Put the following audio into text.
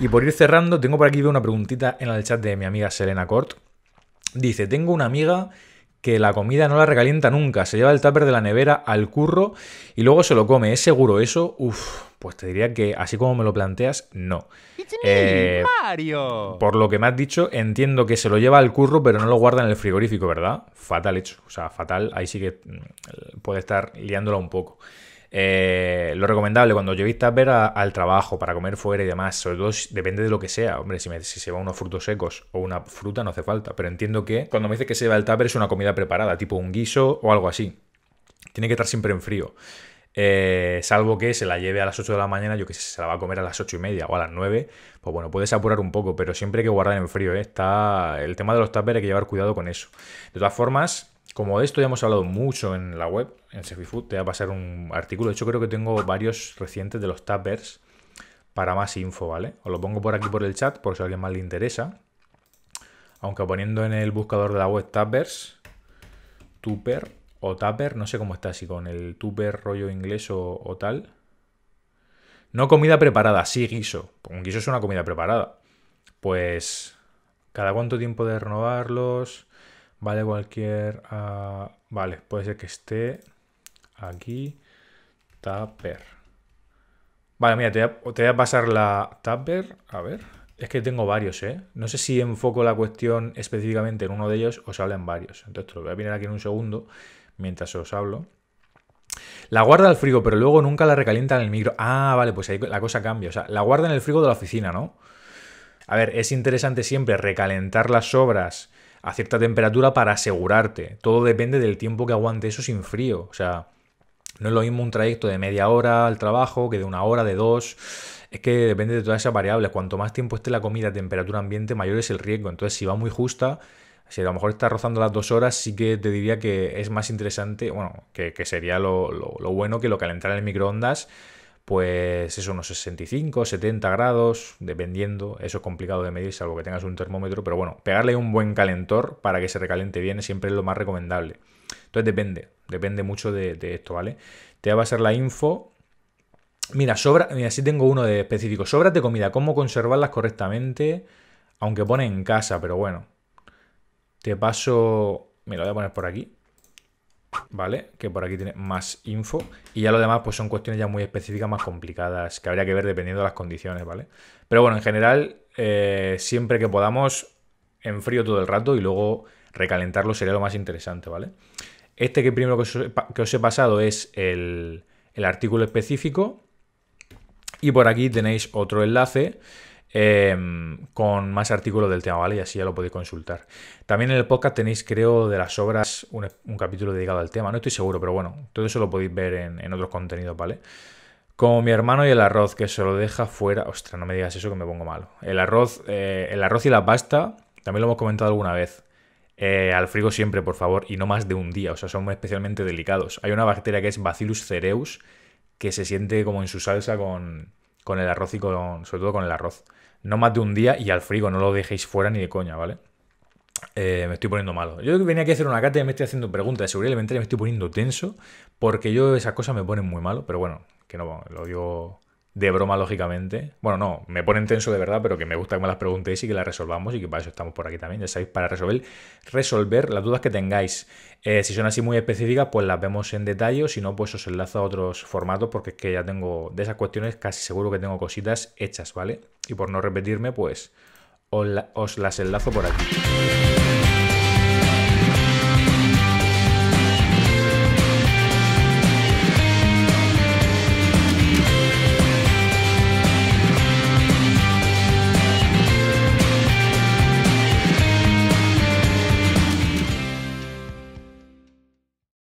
Y por ir cerrando, tengo por aquí una preguntita en el chat de mi amiga Selena Cort. Dice, tengo una amiga que la comida no la recalienta nunca, se lleva el tupper de la nevera al curro y luego se lo come. ¿Es seguro eso? Uf, pues te diría que así como me lo planteas, no. Mario. Eh, por lo que me has dicho, entiendo que se lo lleva al curro, pero no lo guarda en el frigorífico, ¿verdad? Fatal hecho, o sea, fatal. Ahí sí que mm, puede estar liándola un poco. Eh, lo recomendable cuando llevéis tupper al trabajo, para comer fuera y demás, sobre todo depende de lo que sea. Hombre, si, se va unos frutos secos o una fruta no hace falta, pero entiendo que cuando me dices que se va el tupper es una comida preparada, tipo un guiso o algo así. Tiene que estar siempre en frío. Eh, salvo que se la lleve a las 8 de la mañana, yo que sé, se la va a comer a las 8 y media o a las 9, pues bueno, puedes apurar un poco, pero siempre hay que guardar en frío, ¿eh? Está el tema de los tuppers, hay que llevar cuidado con eso. De todas formas, como de esto ya hemos hablado mucho en la web, en SefiFood, te va a pasar un artículo. De hecho, creo que tengo varios recientes de los tappers para más info, ¿vale? Os lo pongo por aquí por el chat, por si a alguien más le interesa. Aunque poniendo en el buscador de la web tappers, tupper o tupper, no sé cómo está, si con el tupper rollo inglés o, o tal. No comida preparada, sí guiso. Un guiso es una comida preparada. Pues, ¿cada cuánto tiempo de renovarlos? Vale, cualquier... Ah, vale, puede ser que esté aquí. Tapper. Vale, mira, te voy, a, pasar la Tapper. A ver. Es que tengo varios, ¿eh? No sé si enfoco la cuestión específicamente en uno de ellos o se habla en varios. Entonces te lo voy a poner aquí en un segundo mientras os hablo. La guarda al frigo, pero luego nunca la recalienta en el micro. Ah, vale, pues ahí la cosa cambia. O sea, la guarda en el frigo de la oficina, ¿no? A ver, es interesante siempre recalentar las sobras a cierta temperatura para asegurarte. Todo depende del tiempo que aguante eso sin frío. O sea, no es lo mismo un trayecto de media hora al trabajo que de una hora, de dos. Es que depende de todas esas variables. Cuanto más tiempo esté la comida a temperatura ambiente, mayor es el riesgo. Entonces, si va muy justa, si a lo mejor está rozando las dos horas, sí que te diría que es más interesante, bueno, que, sería lo, lo bueno que lo calentar en el microondas pues eso, unos 65, 70 grados, dependiendo, eso es complicado de medir, salvo que tengas un termómetro, pero bueno, pegarle un buen calentor para que se recaliente bien siempre es lo más recomendable. Entonces depende, depende mucho de, esto, ¿vale? Te va a ser la info. Mira, sobra, mira, sí tengo uno de específico, sobras de comida, cómo conservarlas correctamente, aunque pone en casa, pero bueno. Te paso, me lo voy a poner por aquí, ¿vale? Que por aquí tiene más info. Y ya lo demás, pues son cuestiones ya muy específicas, más complicadas, que habría que ver dependiendo de las condiciones, ¿vale? Pero bueno, en general, eh, siempre que podamos, en frío todo el rato y luego recalentarlo sería lo más interesante, ¿vale? Este que primero que os, he pasado es el, el artículo específico. Y por aquí tenéis otro enlace Em, con más artículos del tema, ¿vale? Y así ya lo podéis consultar. También en el podcast tenéis, creo, de las obras un, capítulo dedicado al tema, no estoy seguro, pero bueno, todo eso lo podéis ver en, otros contenidos, ¿vale? Como mi hermano y el arroz, que se lo deja fuera. Ostras, no me digas eso que me pongo malo. El arroz, eh, el arroz y la pasta, también lo hemos comentado alguna vez. Eh, al frigo siempre, por favor, y no más de un día. O sea, son especialmente delicados. Hay una bacteria que es Bacillus cereus, que se siente como en su salsa con, con el arroz y con. Sobre todo con el arroz. No más de un día y al frigo, no lo dejéis fuera ni de coña, ¿vale? Eh, me estoy poniendo malo. Yo venía aquí a hacer una cata y me estoy haciendo preguntas de seguridad alimentaria, me estoy poniendo tenso, porque yo esas cosas me ponen muy malo, pero bueno, que no, lo digo de broma, lógicamente. Bueno, no, me pone tenso de verdad, pero que me gusta que me las preguntéis y que las resolvamos y que para eso estamos por aquí también, ya sabéis, para resolver, resolver las dudas que tengáis. Eh, si son así muy específicas, pues las vemos en detalle, si no, pues os enlazo a otros formatos, porque es que ya tengo de esas cuestiones casi seguro que tengo cositas hechas, ¿vale? Y por no repetirme, pues os las enlazo por aquí.